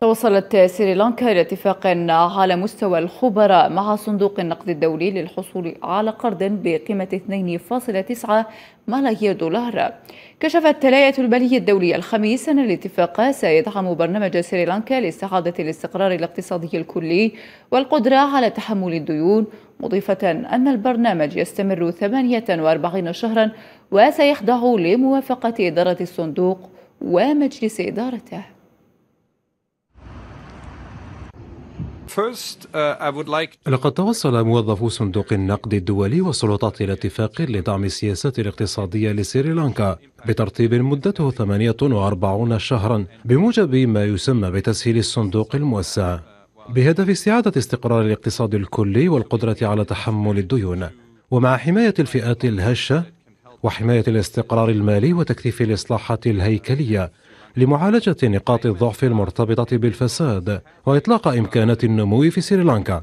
توصلت سريلانكا إلى اتفاق على مستوى الخبراء مع صندوق النقد الدولي للحصول على قرض بقيمة 2.9 ملايير دولار كشفت تلاية البلي الدولي الخميس أن الاتفاق سيدعم برنامج سريلانكا لاستعادة الاستقرار الاقتصادي الكلي والقدرة على تحمل الديون مضيفة أن البرنامج يستمر 48 شهرا وسيخضع لموافقة إدارة الصندوق ومجلس إدارته Uh, لقد توصل موظفو صندوق النقد الدولي والسلطات إلى اتفاق لدعم السياسات الاقتصادية لسريلانكا بترتيب مدته 48 شهرا بموجب ما يسمى بتسهيل الصندوق الموسع بهدف استعادة استقرار الاقتصاد الكلي والقدرة على تحمل الديون ومع حماية الفئات الهشة وحماية الاستقرار المالي وتكثيف الإصلاحات الهيكلية لمعالجة نقاط الضعف المرتبطة بالفساد وإطلاق إمكانات النمو في سريلانكا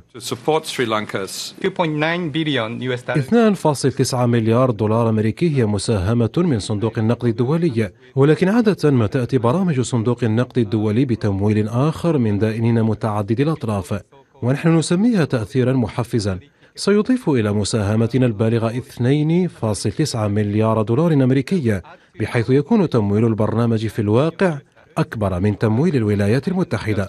2.9 مليار دولار أمريكي هي مساهمة من صندوق النقد الدولي ولكن عادة ما تأتي برامج صندوق النقد الدولي بتمويل آخر من دائنين متعددي الأطراف ونحن نسميها تأثيرا محفزا سيضيف إلى مساهمتنا البالغة 2.9 مليار دولار أمريكية بحيث يكون تمويل البرنامج في الواقع أكبر من تمويل الولايات المتحدة